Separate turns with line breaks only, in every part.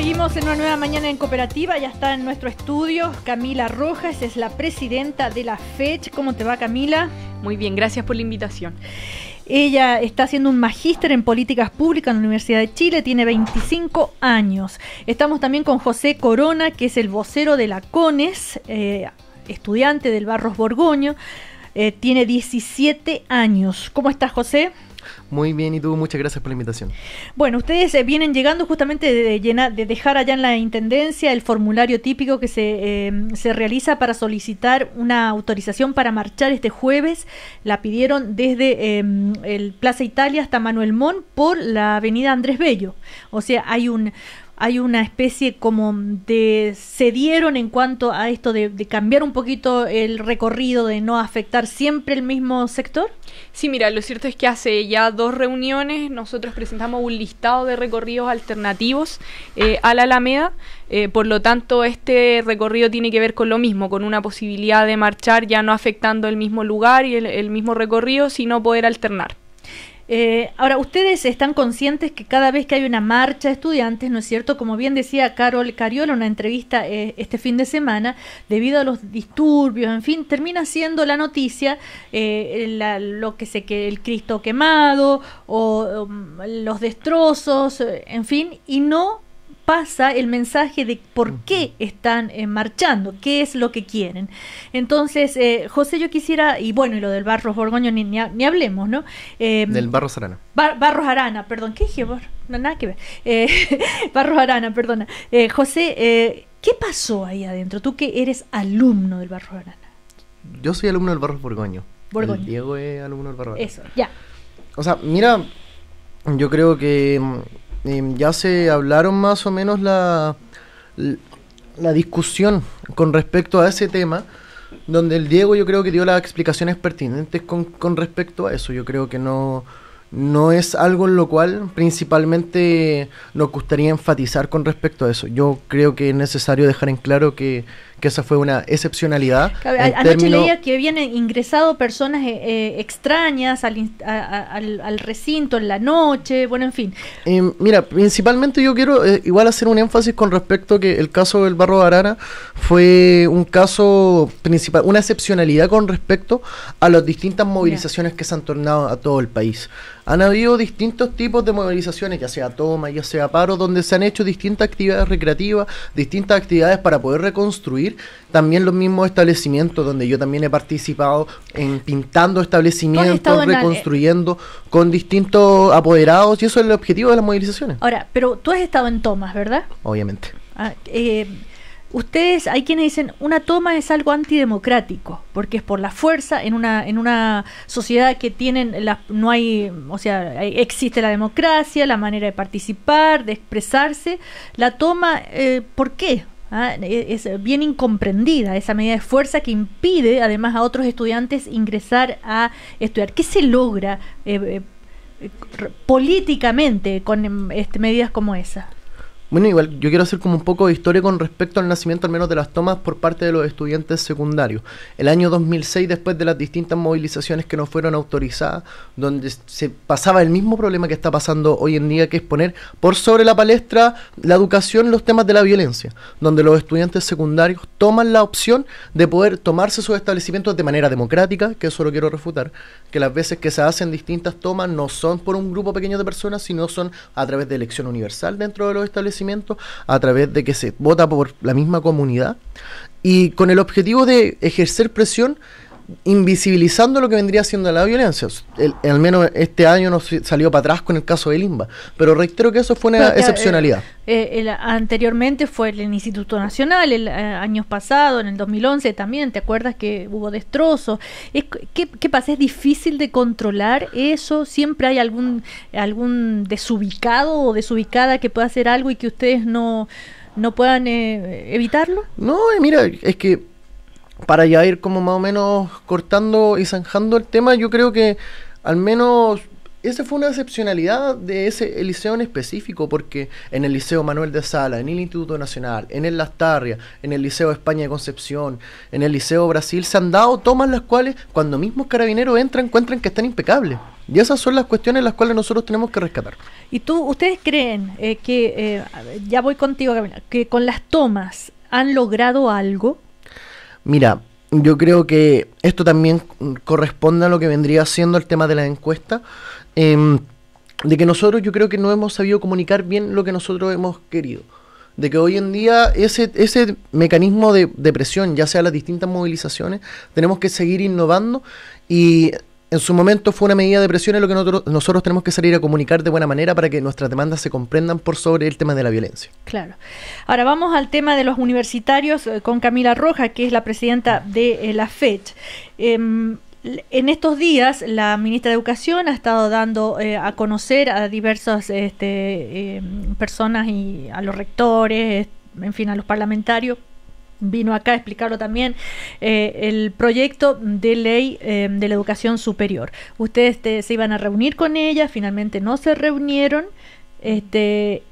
Seguimos en una nueva mañana en cooperativa, ya está en nuestro estudio Camila Rojas, es la presidenta de la FECH. ¿Cómo te va Camila? Muy bien, gracias por la invitación. Ella está haciendo un magíster en políticas públicas en la Universidad de Chile, tiene 25 años. Estamos también con José Corona, que es el vocero de la CONES, eh, estudiante del Barros Borgoño, eh, tiene 17 años. ¿Cómo estás, José?
Muy bien, y tú, muchas gracias por la invitación.
Bueno, ustedes eh, vienen llegando justamente de, de dejar allá en la Intendencia el formulario típico que em, se, realiza para solicitar una autorización para marchar este jueves. La pidieron desde em, el Plaza Italia hasta Manuel Mon por la avenida Andrés Bello. O sea, hay un hay una especie como de cedieron en cuanto a esto de, cambiar un poquito el recorrido, de no afectar siempre el mismo sector? Sí, mira, lo cierto es que hace ya dos
reuniones nosotros presentamos un listado de recorridos alternativos eh, a la Alameda. Eh, por lo tanto, este recorrido tiene que ver con lo mismo, con una posibilidad de marchar ya no afectando el mismo lugar y el mismo recorrido, sino poder alternar.
Eh, ahora, ustedes están conscientes que cada vez que hay una marcha de estudiantes, ¿no es cierto? Como bien decía Carol Cariola en una entrevista eh, este fin de semana, debido a los disturbios, en fin, termina siendo la noticia eh, lo que se que el Cristo quemado o mm, los destrozos, en fin, y no pasa el mensaje de por qué están eh, marchando, qué es lo que quieren. Entonces, eh, José, yo quisiera, y bueno, y lo del Barros Borgoño ni, ni, hablemos, ¿no? Em, del Barros Arana. Barros Arana, perdón, ¿qué dije? No, nada que ver. Eh, barros Arana, perdona. José, ¿qué pasó ahí adentro? Tú que eres alumno del Barros Arana.
Yo soy alumno del Barros Borgoño. Borgoño. Diego es alumno del Barros Arana. Eso, ya. O sea, mira, yo creo que mm, Em, ya se hablaron más o menos la, la discusión con respecto a ese tema, donde el Diego yo creo que dio las explicaciones pertinentes con, con respecto a eso. Yo creo que no, no es algo en lo cual principalmente nos gustaría enfatizar con respecto a eso. Yo creo que es necesario dejar en claro que que esa fue una excepcionalidad. anoche leía
que vienen ingresado personas eh, eh, extrañas al, recinto en
la noche, bueno, en fin. Eh, mira, principalmente yo quiero igual hacer un énfasis con respecto que el caso del Barro de Arana fue un caso principal, una excepcionalidad con respecto a las distintas movilizaciones que se han tornado a todo el país. Han habido distintos tipos de movilizaciones, ya sea toma, ya sea paro, donde se han hecho distintas actividades recreativas, distintas actividades para poder reconstruir también los mismos establecimientos donde yo también he participado en pintando establecimientos, reconstruyendo con distintos apoderados y eso es el objetivo de las movilizaciones.
Ahora, pero tú has estado en tomas, ¿verdad? Obviamente. Ah, eh, ustedes, hay quienes dicen, una toma es algo antidemocrático, porque es por la fuerza en una en una sociedad que tienen la, no hay, o sea, existe la democracia, la manera de participar, de expresarse, la toma, eh, ¿por qué? Ah, e, es bien incomprendida esa medida de fuerza que impide además a otros estudiantes ingresar a estudiar. ¿Qué se logra eh, eh, políticamente con em, este, medidas como esa?
Bueno, igual yo quiero hacer como un poco de historia con respecto al nacimiento al menos de las tomas por parte de los estudiantes secundarios. El año 2006, después de las distintas movilizaciones que no fueron autorizadas, donde se pasaba el mismo problema que está pasando hoy en día, que es poner por sobre la palestra la educación, los temas de la violencia, donde los estudiantes secundarios toman la opción de poder tomarse sus establecimientos de manera democrática, que eso lo quiero refutar, que las veces que se hacen distintas tomas no son por un grupo pequeño de personas, sino son a través de elección universal dentro de los establecimientos a través de que se vota por la misma comunidad y con el objetivo de ejercer presión invisibilizando lo que vendría siendo la violencia. al menos este año nos salió para atrás con el caso de Limba, pero reitero que eso fue una excepcionalidad.
Eh, eh, anteriormente fue el Instituto Nacional, el año eh, años pasado, en el 2011 también, ¿te acuerdas que hubo destrozos? ¿qué, pasa? ¿Es difícil de controlar eso? ¿Siempre hay algún, algún desubicado o desubicada que pueda hacer algo y que ustedes no, no puedan
evitarlo? No, mira, es que para ya ir como más o menos cortando y zanjando el tema, yo creo que al menos esa fue una excepcionalidad de ese liceo en específico, porque en el Liceo Manuel de Sala, en el Instituto Nacional, en el Lastarria, en el Liceo España de Concepción, en el Liceo Brasil, se han dado tomas las cuales, cuando mismos carabineros entran, encuentran que están impecables. Y esas son las cuestiones las cuales nosotros tenemos que rescatar.
¿Y tú, ustedes creen eh, que, eh, ya voy contigo, que con las tomas han logrado algo?
Mira, yo creo que esto también corresponde a lo que vendría siendo el tema de la encuesta. Em, de que nosotros yo creo que no hemos sabido comunicar bien lo que nosotros hemos querido. De que hoy en día ese, ese mecanismo de, de presión, ya sea las distintas movilizaciones, tenemos que seguir innovando y en su momento fue una medida de presión en lo que nosotros, tenemos que salir a comunicar de buena manera para que nuestras demandas se comprendan por sobre el tema de la violencia.
Claro. Ahora vamos al tema de los universitarios eh, con Camila Roja, que es la presidenta de eh, la FED. Em, en estos días, la ministra de Educación ha estado dando eh, a conocer a diversas este, em, personas y a los rectores, en fin, a los parlamentarios, vino acá a explicarlo también, eh, el proyecto de ley eh, de la educación superior. Ustedes se iban a reunir con ella, finalmente no se reunieron. Este,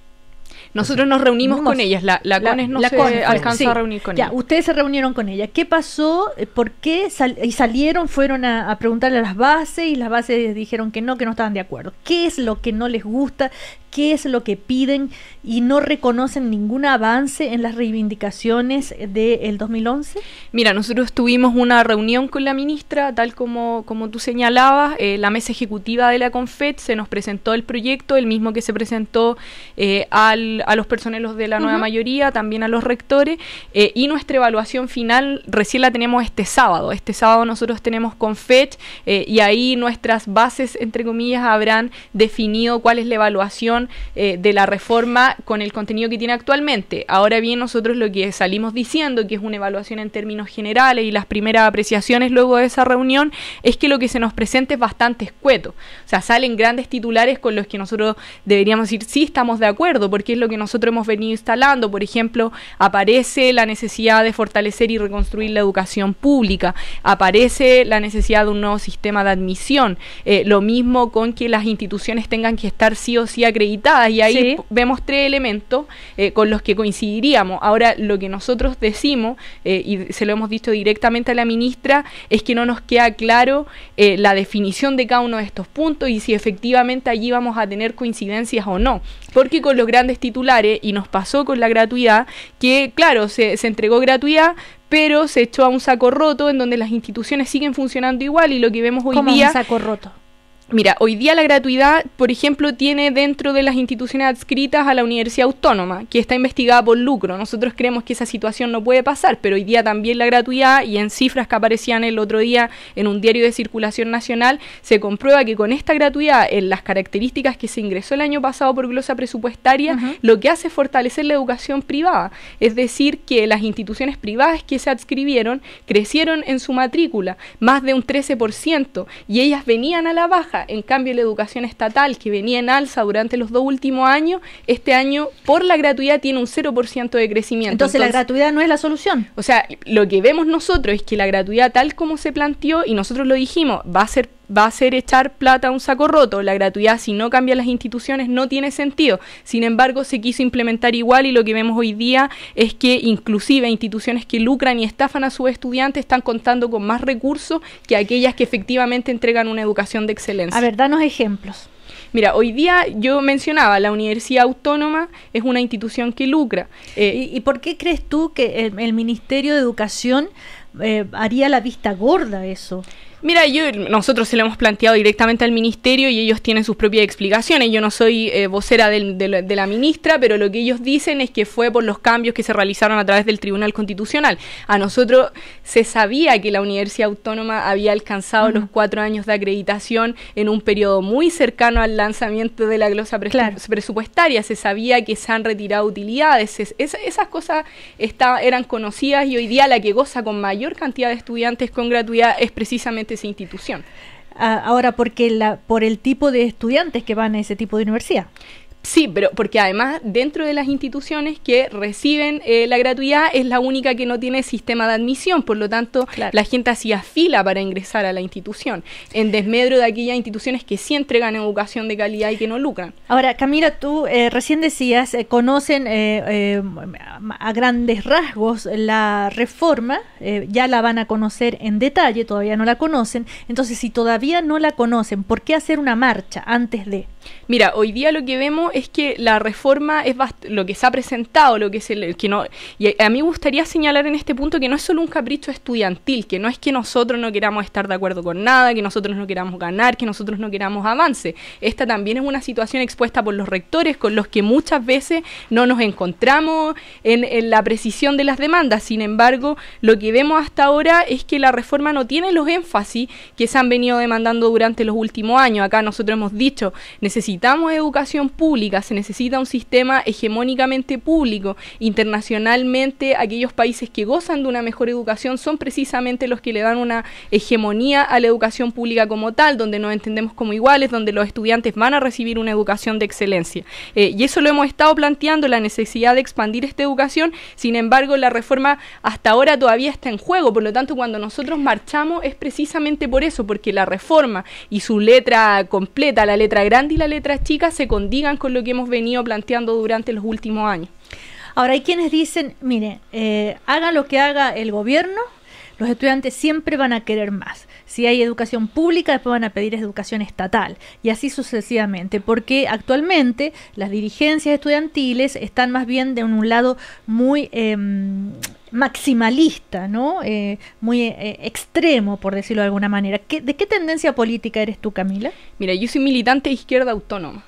nosotros nos reunimos con ellas, la, la, CONES no se alcanzó a reunir con ya, Ustedes se reunieron con ella. ¿Qué pasó? Eh, ¿Por qué? y salieron, fueron a, preguntarle a las bases y las bases dijeron que no, que no estaban de acuerdo. ¿Qué es lo que no les gusta? qué es lo que piden y no reconocen ningún avance en las reivindicaciones del 2011? Mira, nosotros tuvimos una reunión con la
ministra, tal como, como tú señalabas, eh, la mesa ejecutiva de la CONFET se nos presentó el proyecto, el mismo que se presentó eh, al, a los personeros de la nueva mayoría, también a los rectores, eh, y nuestra evaluación final recién la tenemos este sábado. Este sábado nosotros tenemos CONFET y ahí nuestras bases, entre comillas, habrán definido cuál es la evaluación eh, de la reforma con el contenido que tiene actualmente. Ahora bien, nosotros lo que salimos diciendo, que es una evaluación en términos generales y las primeras apreciaciones luego de esa reunión, es que lo que se nos presenta es bastante escueto. O sea, salen grandes titulares con los que nosotros deberíamos decir sí estamos de acuerdo, porque es lo que nosotros hemos venido instalando. Por ejemplo, aparece la necesidad de fortalecer y reconstruir la educación pública, aparece la necesidad de un nuevo sistema de admisión, eh, lo mismo con que las instituciones tengan que estar sí o sí acreditadas y ahí vemos tres elementos eh, con los que coincidiríamos. Ahora, lo que nosotros decimos, eh, y se lo hemos dicho directamente a la ministra, es que no nos queda claro eh, la definición de cada uno de estos puntos y si efectivamente allí vamos a tener coincidencias o no. Porque con los grandes titulares, y nos pasó con la gratuidad, que claro, se, entregó gratuidad, pero se echó a un saco roto en donde las instituciones siguen funcionando igual y lo que vemos hoy ¿Cómo día... Un saco roto? Mira, hoy día la gratuidad, por ejemplo, tiene dentro de las instituciones adscritas a la Universidad Autónoma, que está investigada por lucro. Nosotros creemos que esa situación no puede pasar, pero hoy día también la gratuidad, y en cifras que aparecían el otro día en un diario de circulación nacional, se comprueba que con esta gratuidad, en las características que se ingresó el año pasado por glosa presupuestaria, lo que hace es fortalecer la educación privada. Es decir, que las instituciones privadas que se adscribieron crecieron en su matrícula más de un 13%, y ellas venían a la baja en cambio, la educación estatal, que venía en alza durante los dos últimos años, este año por la gratuidad tiene un 0% de crecimiento. Entonces, la gratuidad no es la solución. O sea, lo que vemos nosotros es que la gratuidad tal como se planteó, y nosotros lo dijimos, va a ser va a ser echar plata a un saco roto. La gratuidad, si no cambian las instituciones, no tiene sentido. Sin embargo, se quiso implementar igual y lo que vemos hoy día es que inclusive instituciones que lucran y estafan a sus estudiantes están contando con más recursos que aquellas que efectivamente entregan una educación de excelencia. A ver, danos ejemplos. Mira, hoy día yo mencionaba, la Universidad Autónoma es una institución que lucra. Eh, ¿Y, por
qué crees tú que el, Ministerio de Educación eh, haría la vista gorda eso?
Mira, yo, nosotros se lo hemos planteado directamente al ministerio y ellos tienen sus propias explicaciones. Yo no soy eh, vocera de, la ministra, pero lo que ellos dicen es que fue por los cambios que se realizaron a través del Tribunal Constitucional. A nosotros se sabía que la Universidad Autónoma había alcanzado los cuatro años de acreditación en un periodo muy cercano al lanzamiento de la glosa presupuestaria. Se sabía que se han retirado utilidades. esas cosas está, eran conocidas y hoy día la que goza con mayor cantidad de estudiantes con gratuidad es precisamente esa institución. Ah, ahora, porque la, por el tipo de estudiantes que van a ese tipo de universidad. Sí, pero porque además dentro de las instituciones que reciben eh, la gratuidad es la única que no tiene sistema de admisión, por lo tanto la gente hacía fila para ingresar a la institución, en desmedro de aquellas instituciones que sí entregan educación de calidad y que no
lucran. Ahora, Camila, tú eh, recién decías, eh, conocen a grandes rasgos la reforma, ya la van a conocer en detalle, todavía no la conocen, entonces si todavía no la conocen, ¿por qué hacer una marcha antes de...
Mira, hoy día lo que vemos es que la reforma es lo que se ha presentado, lo que se que no y a, mí mí gustaría señalar en este punto que no es solo un capricho estudiantil, que no es que nosotros no queramos estar de acuerdo con nada, que nosotros no queramos ganar, que nosotros no queramos avance. Esta también es una situación expuesta por los rectores con los que muchas veces no nos encontramos en, la precisión de las demandas. Sin embargo, lo que vemos hasta ahora es que la reforma no tiene los énfasis que se han venido demandando durante los últimos años. Acá nosotros hemos dicho, necesitamos educación pública, se necesita un sistema hegemónicamente público. Internacionalmente, aquellos países que gozan de una mejor educación son precisamente los que le dan una hegemonía a la educación pública como tal, donde nos entendemos como iguales, donde los estudiantes van a recibir una educación de excelencia. Eh, y eso lo hemos estado planteando, la necesidad de expandir esta educación, sin embargo la reforma hasta ahora todavía está en juego, por lo tanto cuando nosotros marchamos es precisamente por eso, porque la reforma y su letra completa, la letra grande, las letras chicas
se condigan con lo que hemos venido planteando durante los últimos años. Ahora, hay quienes dicen, mire, eh, haga lo que haga el gobierno, los estudiantes siempre van a querer más. Si hay educación pública, después van a pedir educación estatal y así sucesivamente, porque actualmente las dirigencias estudiantiles están más bien de un lado muy... Em, maximalista, ¿no? Eh, muy eh, extremo, por decirlo de alguna manera. ¿De qué tendencia política eres tú, Camila? Mira, yo soy militante de izquierda autónoma.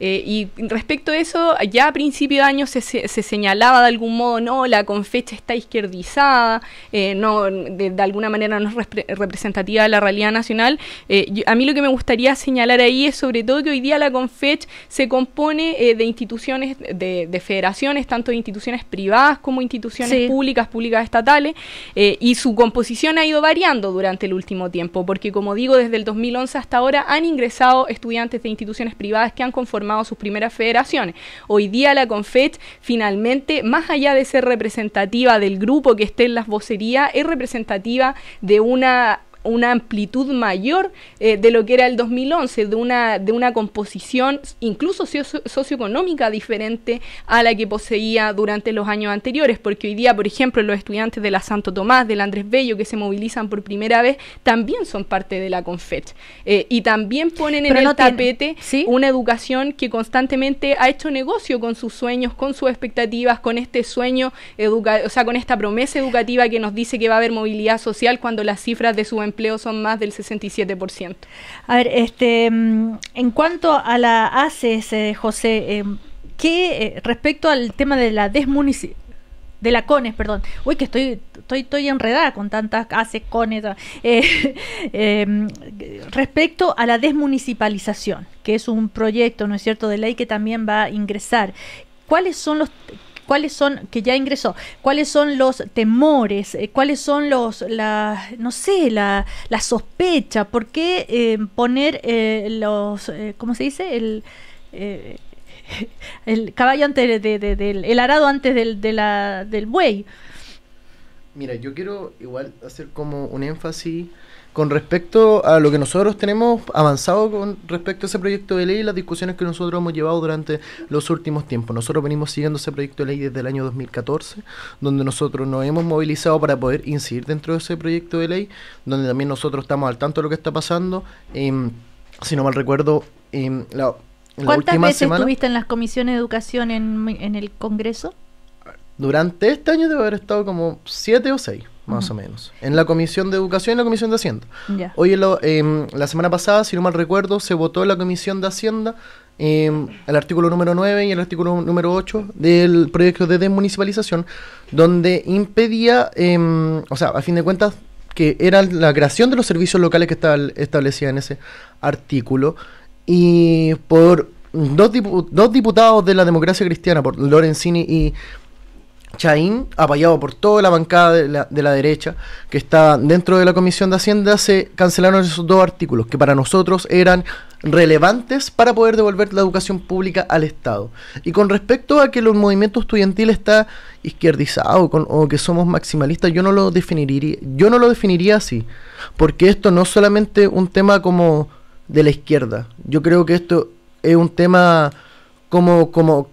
Eh, y respecto a eso, ya a principio de año se, se, señalaba de algún modo, no, la Confech está izquierdizada, eh, no, de, alguna manera no es representativa de la realidad nacional. Eh, a mí lo que me gustaría señalar ahí es sobre todo que hoy día la confech se compone de instituciones, de, federaciones, tanto de instituciones privadas como instituciones públicas, públicas estatales, y su composición ha ido variando durante el último tiempo, porque como digo, desde el 2011 hasta ahora han ingresado estudiantes de instituciones privadas que han conformado sus primeras federaciones. Hoy día la CONFET finalmente, más allá de ser representativa del grupo que esté en las vocerías, es representativa de una una amplitud mayor eh, de lo que era el 2011, de una, de una composición incluso socioeconómica diferente a la que poseía durante los años anteriores, porque hoy día, por ejemplo, los estudiantes de la Santo Tomás, del Andrés Bello, que se movilizan por primera vez, también son parte de la CONFET eh, y también ponen en el tapete una educación que constantemente ha hecho negocio con sus sueños, con sus expectativas, con este sueño, educa o sea, con esta promesa educativa que nos dice que va a haber movilidad social cuando las cifras de
su empleo empleo son más del 67%. A ver, este, mm, en cuanto a la ACES, eh, José, eh, ¿qué eh, respecto al tema de la desmunici de la CONES, perdón. Uy, que estoy, estoy, estoy enredada con tantas ACES, CONES. Em, respecto a la desmunicipalización, que es un proyecto, ¿no es cierto?, de ley que también va a ingresar. ¿Cuáles son los cuáles son, que ya ingresó, cuáles son los temores, eh, cuáles son los, la, no sé, la, la sospecha, por qué eh, poner eh, los, eh, ¿cómo se dice? El, el caballo antes de, del, el arado antes de del buey.
Mira, yo quiero igual hacer como un énfasis con respecto a lo que nosotros tenemos avanzado con respecto a ese proyecto de ley y las discusiones que nosotros hemos llevado durante los últimos tiempos. Nosotros venimos siguiendo ese proyecto de ley desde el año 2014, donde nosotros nos hemos movilizado para poder incidir dentro de ese proyecto de ley, donde también nosotros estamos al tanto de lo que está pasando. Em, si no mal recuerdo, eh, la, la ¿Cuántas veces estuviste
en las comisiones de educación en el Congreso?
Durante este año debe haber estado como siete o seis, más o menos, en la Comisión de Educación y la Comisión de Hacienda. Hoy, en em, la, semana pasada, si no mal recuerdo, se votó en la Comisión de Hacienda em, el artículo número 9 y el artículo número 8 del proyecto de desmunicipalización, donde impedía, em, o sea, a fin de cuentas, que era la creación de los servicios locales que estaba establecida en ese artículo, y por dos, dos diputados de la democracia cristiana, por Lorenzini y Chaín, apoyado por toda la bancada de la, derecha que está dentro de la Comisión de Hacienda, se cancelaron esos dos artículos que para nosotros eran relevantes para poder devolver la educación pública al Estado. Y con respecto a que los movimiento estudiantiles está izquierdizado o que somos maximalistas, yo no lo definiría, yo no lo definiría así, porque esto no es solamente un tema como de la izquierda. Yo creo que esto es un tema como como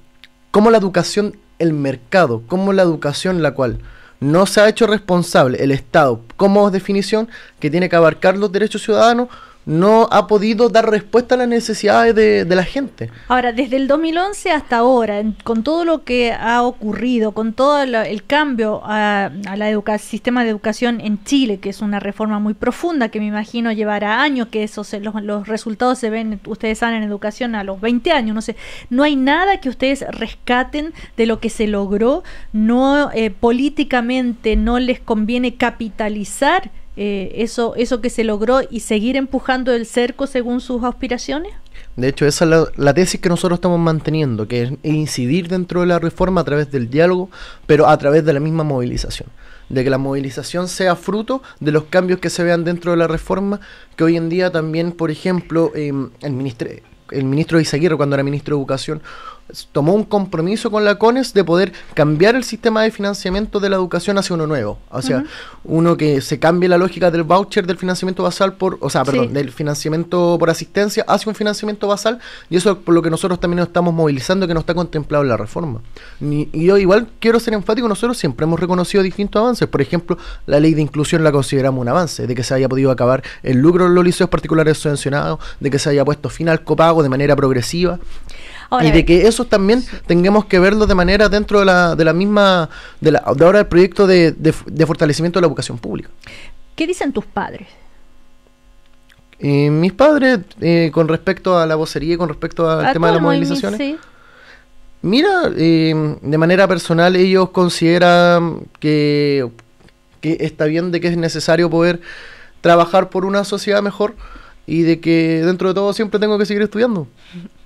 como la educación el mercado, como la educación, la cual no se ha hecho responsable el Estado como definición que tiene que abarcar los derechos ciudadanos no ha podido dar respuesta a las necesidades de, la gente.
Ahora, desde el 2011 hasta ahora, con todo lo que ha ocurrido, con todo el cambio al a la sistema de educación en Chile, que es una reforma muy profunda que me imagino llevará años, que eso los, resultados se ven, ustedes saben, en educación a los 20 años, no sé, no hay nada que ustedes rescaten de lo que se logró, no eh, políticamente no les conviene capitalizar eh, eso, eso que se logró y seguir empujando el cerco según sus aspiraciones?
De hecho, esa es la, tesis que nosotros estamos manteniendo, que es incidir dentro de la reforma a través del diálogo, pero a través de la misma movilización. De que la movilización sea fruto de los cambios que se vean dentro de la reforma, que hoy en día también, por ejemplo, em, el, ministro el ministro Izaguirre, cuando era ministro de Educación, tomó un compromiso con la CONES de poder cambiar el sistema de financiamiento de la educación hacia uno nuevo. O sea, uno que se cambie la lógica del voucher del financiamiento basal por, o sea, perdón, del financiamiento por asistencia hacia un financiamiento basal y eso es por lo que nosotros también nos estamos movilizando que no está contemplado en la reforma. y yo igual quiero ser enfático, nosotros siempre hemos reconocido distintos avances. Por ejemplo, la ley de inclusión la consideramos un avance, de que se haya podido acabar el lucro en los liceos particulares subvencionados, de que se haya puesto fin al copago de manera progresiva y de que eso también tengamos que verlo de manera dentro de la, misma, de, ahora el proyecto de, fortalecimiento de la educación pública.
¿Qué dicen tus padres?
Eh, mis padres, eh, con respecto a la vocería y con respecto al tema de las movilizaciones. Mira, eh, de manera personal ellos consideran que, que, está bien de que es necesario poder trabajar por una sociedad mejor y de que dentro de todo siempre tengo que seguir estudiando.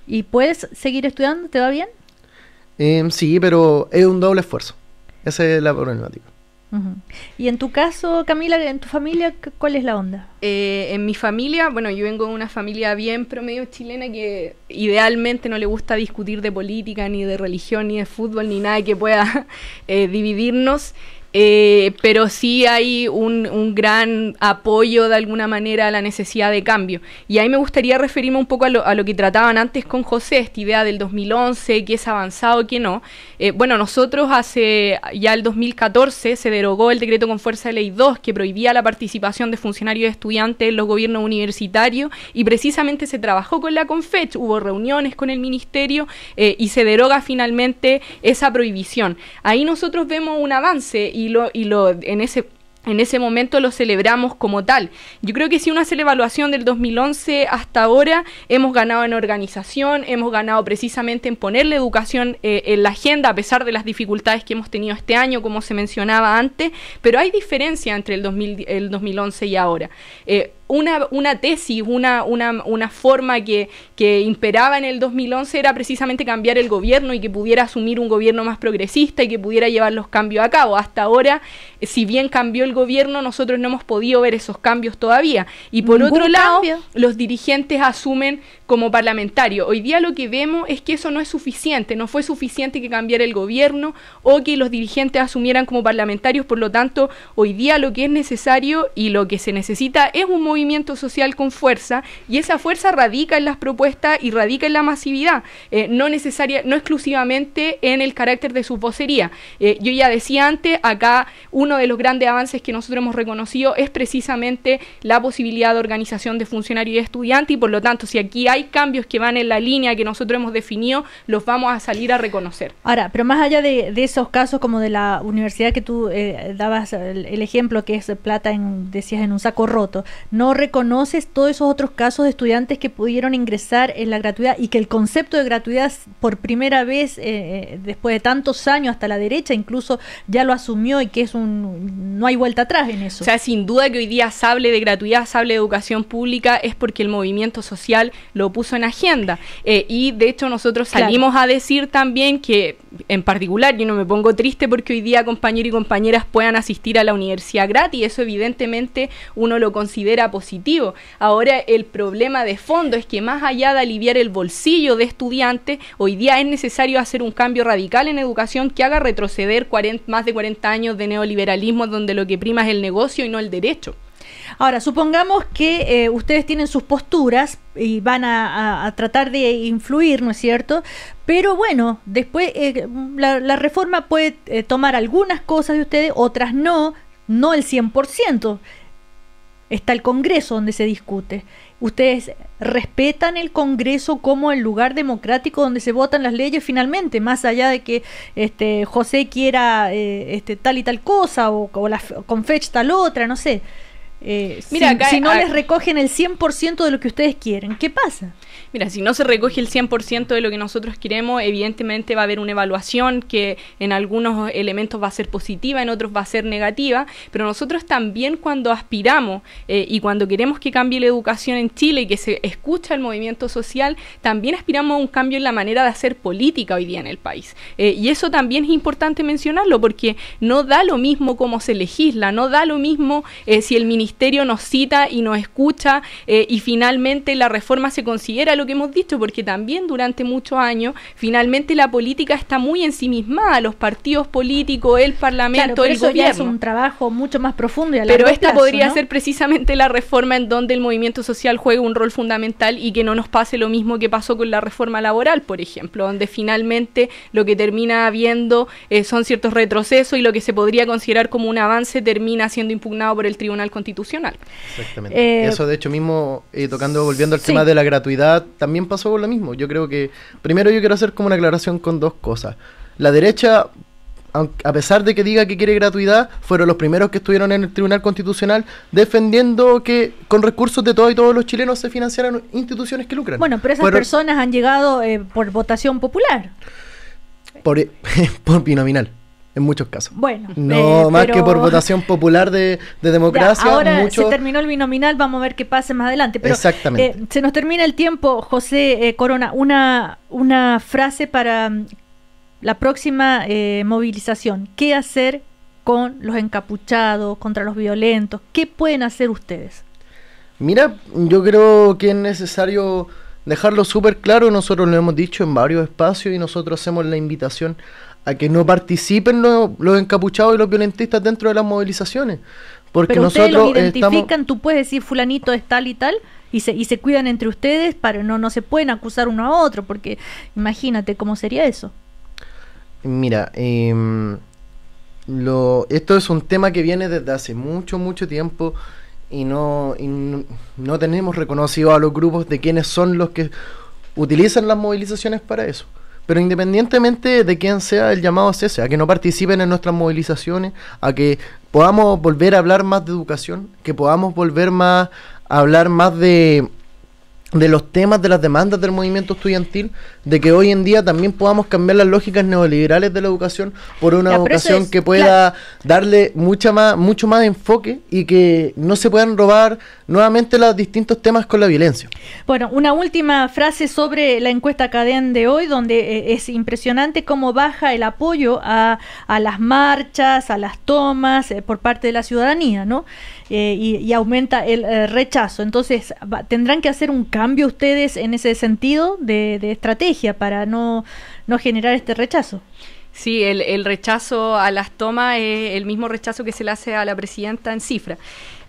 ¿Y puedes seguir estudiando? ¿Te va bien?
Em, sí, pero es un doble esfuerzo. Esa es la problemática.
Y en tu caso, Camila, en tu familia, ¿cuál es la onda? Eh, en mi familia, bueno, yo vengo de una familia bien promedio chilena que
idealmente no le gusta discutir de política, ni de religión, ni de fútbol, ni nada que pueda eh, dividirnos. Eh, pero sí hay un, gran apoyo de alguna manera a la necesidad de cambio. Y ahí me gustaría referirme un poco a lo, que trataban antes con José, esta idea del 2011, que es avanzado, qué no. Eh, bueno, nosotros hace ya el 2014 se derogó el decreto con fuerza de ley 2 que prohibía la participación de funcionarios estudiantes en los gobiernos universitarios y precisamente se trabajó con la CONFET, hubo reuniones con el ministerio eh, y se deroga finalmente esa prohibición. Ahí nosotros vemos un avance y, lo, y lo, en, ese, en ese momento lo celebramos como tal. Yo creo que si uno hace la evaluación del 2011 hasta ahora, hemos ganado en organización, hemos ganado precisamente en poner la educación eh, en la agenda, a pesar de las dificultades que hemos tenido este año, como se mencionaba antes, pero hay diferencia entre el, 2011 y ahora. Eh, una, una tesis, una, una, una forma que, que, imperaba en el 2011 era precisamente cambiar el gobierno y que pudiera asumir un gobierno más progresista y que pudiera llevar los cambios a cabo. Hasta ahora, eh, si bien cambió el gobierno, nosotros no hemos podido ver esos cambios todavía. Y por otro lado, los dirigentes asumen como parlamentarios. Hoy día lo que vemos es que eso no es suficiente, no fue suficiente que cambiara el gobierno o que los dirigentes asumieran como parlamentarios. Por lo tanto, hoy día lo que es necesario y lo que se necesita es un movimiento movimiento social con fuerza y esa fuerza radica en las propuestas y radica en la masividad, eh, no necesaria, no exclusivamente en el carácter de su vocería. Eh, yo ya decía antes, acá uno de los grandes avances que nosotros hemos reconocido es precisamente la posibilidad de organización de funcionarios y estudiantes y por lo tanto si aquí hay cambios que van en la línea que nosotros hemos definido, los vamos a salir a reconocer.
Ahora, pero más allá de, esos casos como de la universidad que tú eh, dabas el, ejemplo que es plata en, decías en un saco roto, no reconoces todos esos otros casos de estudiantes que pudieron ingresar en la gratuidad y que el concepto de gratuidad por primera vez eh, eh, después de tantos años hasta la derecha incluso ya lo asumió y que es un no hay vuelta atrás en eso. O sea, sin duda que hoy día se hable de
gratuidad, se hable de educación pública es porque el movimiento social lo puso en agenda eh, y de hecho nosotros salimos a decir también que en particular yo no me pongo triste porque hoy día compañeros y compañeras puedan asistir a la universidad gratis, eso evidentemente uno lo considera Ahora el problema de fondo es que más allá de aliviar el bolsillo de estudiantes, hoy día es necesario hacer un cambio radical en educación que haga retroceder más de 40 años de neoliberalismo donde lo que prima es el negocio y no el derecho.
Ahora, supongamos que eh, ustedes tienen sus posturas y van a, tratar de influir, ¿no es cierto? Pero bueno, después eh, la, reforma puede eh, tomar algunas cosas de ustedes, otras no, no el 100% está el Congreso donde se discute. Ustedes respetan el Congreso como el lugar democrático donde se votan las leyes finalmente, más allá de que este, José quiera eh, este, tal y tal cosa o, con Fetch tal otra, no sé. Eh, Mira, si, no les recogen el 100% de lo que ustedes quieren, ¿qué pasa? mira, si no se recoge el 100%
de lo que nosotros queremos, evidentemente va a haber una evaluación que en algunos elementos va a ser positiva, en otros va a ser negativa, pero nosotros también cuando aspiramos eh, y cuando queremos que cambie la educación en Chile y que se escucha el movimiento social, también aspiramos a un cambio en la manera de hacer política hoy día en el país. Eh, y eso también es importante mencionarlo porque no da lo mismo cómo se legisla, no da lo mismo eh, si el ministerio nos cita y nos escucha y finalmente la reforma se considera lo que hemos dicho, porque también durante muchos años, finalmente la política está muy ensimismada, los partidos políticos, el
parlamento, el gobierno. es un trabajo mucho más profundo y a Pero esta podría
ser precisamente la reforma en donde el movimiento social juega un rol fundamental y que no nos pase lo mismo que pasó con la reforma laboral, por ejemplo, donde finalmente lo que termina habiendo eh, son ciertos retrocesos y lo que se podría considerar como un avance termina siendo impugnado por el Tribunal Constitucional.
Exactamente. Eh, eso de hecho mismo, eh, tocando, volviendo al tema de la gratuidad, también pasó lo mismo. Yo creo que, primero yo quiero hacer como una aclaración con dos cosas. La derecha a pesar de que diga que quiere gratuidad, fueron los primeros que estuvieron en el Tribunal Constitucional defendiendo que con recursos de todos y todos los chilenos se financiaran instituciones que lucran. Bueno, pero esas personas
han llegado eh, por votación popular.
Por, por binominal en muchos casos.
Bueno, no eh, más que por votación
popular de, de democracia. ahora se
terminó el binominal, vamos a ver qué pasa más adelante. Pero, Exactamente. Eh, se nos termina el tiempo, José eh, Corona. Una, una frase para mm, la próxima movilización. ¿Qué hacer con los encapuchados, contra los violentos? ¿Qué pueden hacer ustedes?
Mira, yo creo que es necesario dejarlo súper claro. Nosotros lo hemos dicho en varios espacios y nosotros hacemos la invitación a que no participen los, encapuchados y los violentistas dentro de las movilizaciones. Porque Pero nosotros ustedes identifican,
tú puedes decir fulanito es tal y tal, y se, y se cuidan entre ustedes para no, no se pueden acusar uno a otro, porque imagínate cómo sería eso.
Mira, em, lo, esto es un tema que viene desde hace mucho, mucho tiempo y no, no, tenemos reconocido a los grupos de quiénes son los que utilizan las movilizaciones para eso. Pero independientemente de quién sea el llamado es ese, a que no participen en nuestras movilizaciones, a que podamos volver a hablar más de educación, que podamos volver más a hablar más de, de los temas, de las demandas del movimiento estudiantil, de que hoy en día también podamos cambiar las lógicas neoliberales de la educación por una educación que pueda darle mucha más, mucho más enfoque y que no se puedan robar nuevamente los distintos temas con la violencia.
Bueno, una última frase sobre la encuesta caden de hoy, donde eh, es impresionante cómo baja el apoyo a, a las marchas, a las tomas eh, por parte de la ciudadanía, ¿no? Eh, y, aumenta el rechazo. Entonces, ¿tendrán que hacer un cambio ustedes en ese sentido de estrategia? para no, no generar este rechazo. Sí, el, el
rechazo a las tomas es el mismo rechazo que se le hace a la presidenta en cifra.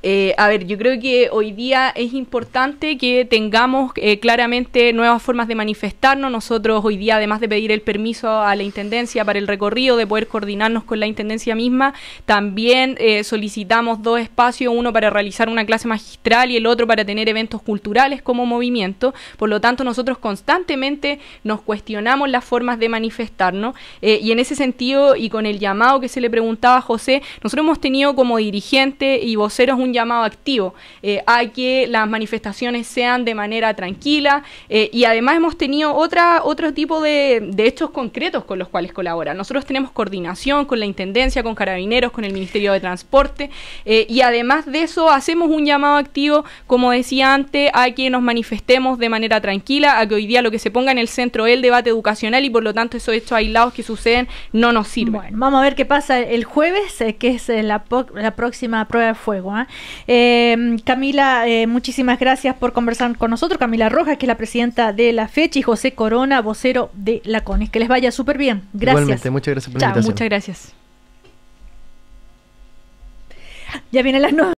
Eh, a ver, yo creo que hoy día es importante que tengamos eh, claramente nuevas formas de manifestarnos. Nosotros hoy día, además de pedir el permiso a la Intendencia para el recorrido, de poder coordinarnos con la Intendencia misma, también eh, solicitamos dos espacios, uno para realizar una clase magistral y el otro para tener eventos culturales como movimiento. Por lo tanto, nosotros constantemente nos cuestionamos las formas de manifestarnos. y en ese sentido, y con el llamado que se le preguntaba a José, nosotros hemos tenido como dirigente y voceros un llamado activo eh, a que las manifestaciones sean de manera tranquila eh, y además hemos tenido otra, otro tipo de, de, hechos concretos con los cuales colabora. Nosotros tenemos coordinación con la Intendencia, con Carabineros, con el Ministerio de Transporte eh, y además de eso hacemos un llamado activo, como decía antes, a que nos manifestemos de manera tranquila, a que hoy día lo que se ponga en el centro
es el debate educacional y por lo tanto esos hechos aislados que suceden no nos sirven. Bueno, vamos a ver qué pasa el jueves, que es la, la próxima prueba de fuego. ¿ah? Eh, Camila, eh, muchísimas gracias por conversar con nosotros. Camila Rojas, que es la presidenta de la FECH, y José Corona, vocero de la Que les vaya súper bien. Gracias. Igualmente, muchas gracias por Muchas gracias. Ya vienen las nuevas.